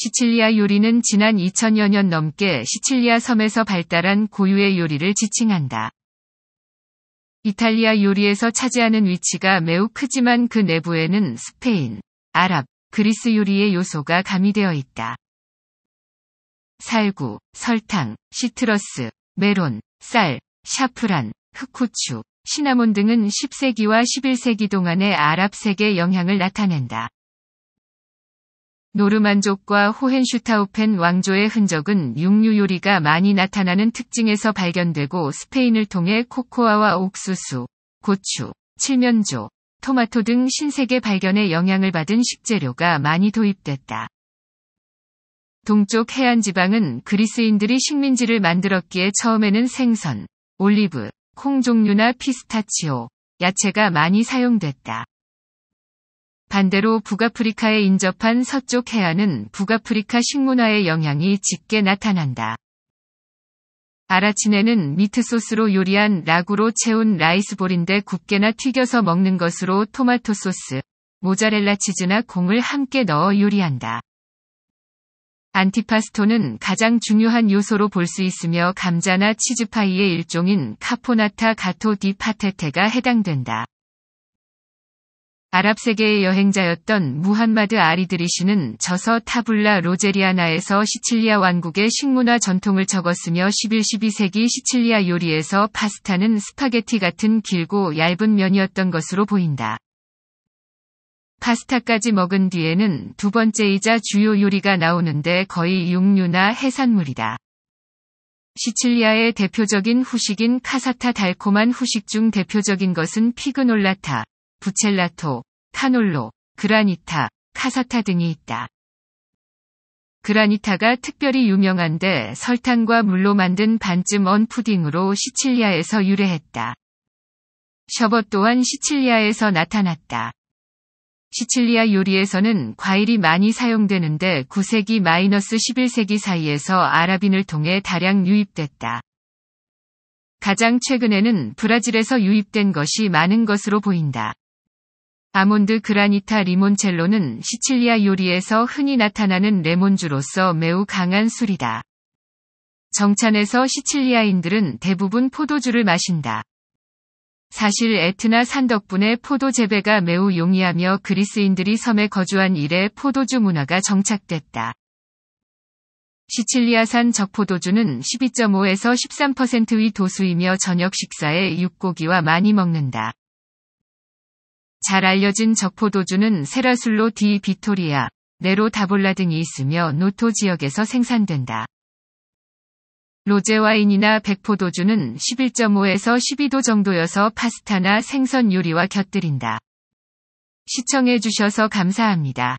시칠리아 요리는 지난 2000여 년 넘게 시칠리아 섬에서 발달한 고유의 요리를 지칭한다. 이탈리아 요리에서 차지하는 위치가 매우 크지만 그 내부에는 스페인, 아랍, 그리스 요리의 요소가 가미되어 있다. 살구, 설탕, 시트러스, 메론, 쌀, 샤프란, 흑후추, 시나몬 등은 10세기와 11세기 동안의 아랍 세계 영향을 나타낸다. 노르만족과 호헨슈타우펜 왕조의 흔적은 육류 요리가 많이 나타나는 특징에서 발견되고 스페인을 통해 코코아와 옥수수, 고추, 칠면조, 토마토 등 신세계 발견에 영향을 받은 식재료가 많이 도입됐다. 동쪽 해안 지방은 그리스인들이 식민지를 만들었기에 처음에는 생선, 올리브, 콩 종류나 피스타치오, 야채가 많이 사용됐다. 반대로 북아프리카에 인접한 서쪽 해안은 북아프리카 식문화의 영향이 짙게 나타난다. 아라치네는 미트소스로 요리한 라구로 채운 라이스볼인데 굽게나 튀겨서 먹는 것으로 토마토 소스, 모자렐라 치즈나 콩을 함께 넣어 요리한다. 안티파스토는 가장 중요한 요소로 볼 수 있으며 감자나 치즈파이의 일종인 카포나타 가토 디 파테테가 해당된다. 아랍 세계의 여행자였던 무함마드 아리드리시는 저서 타블라 로제리아나에서 시칠리아 왕국의 식문화 전통을 적었으며 11-12세기 시칠리아 요리에서 파스타는 스파게티 같은 길고 얇은 면이었던 것으로 보인다. 파스타까지 먹은 뒤에는 두 번째이자 주요 요리가 나오는데 거의 육류나 해산물이다. 시칠리아의 대표적인 후식인 카사타 달콤한 후식 중 대표적인 것은 피그놀라타. 부첼라토, 카놀로, 그라니타, 카사타 등이 있다. 그라니타가 특별히 유명한데 설탕과 물로 만든 반쯤 언 푸딩으로 시칠리아에서 유래했다. 셔벗 또한 시칠리아에서 나타났다. 시칠리아 요리에서는 과일이 많이 사용되는데 9세기 마이너스 11세기 사이에서 아랍인을 통해 다량 유입됐다. 가장 최근에는 브라질에서 유입된 것이 많은 것으로 보인다. 아몬드 그라니타 리몬첼로는 시칠리아 요리에서 흔히 나타나는 레몬주로서 매우 강한 술이다. 정찬에서 시칠리아인들은 대부분 포도주를 마신다. 사실 에트나 산 덕분에 포도 재배가 매우 용이하며 그리스인들이 섬에 거주한 이래 포도주 문화가 정착됐다. 시칠리아산 적포도주는 12.5에서 13%의 도수이며 저녁 식사에 육고기와 많이 먹는다. 잘 알려진 적포도주는 세라술로 디 비토리아, 네로 다볼라 등이 있으며 노토 지역에서 생산된다. 로제 와인이나 백포도주는 11.5에서 12도 정도여서 파스타나 생선 요리와 곁들인다. 시청해주셔서 감사합니다.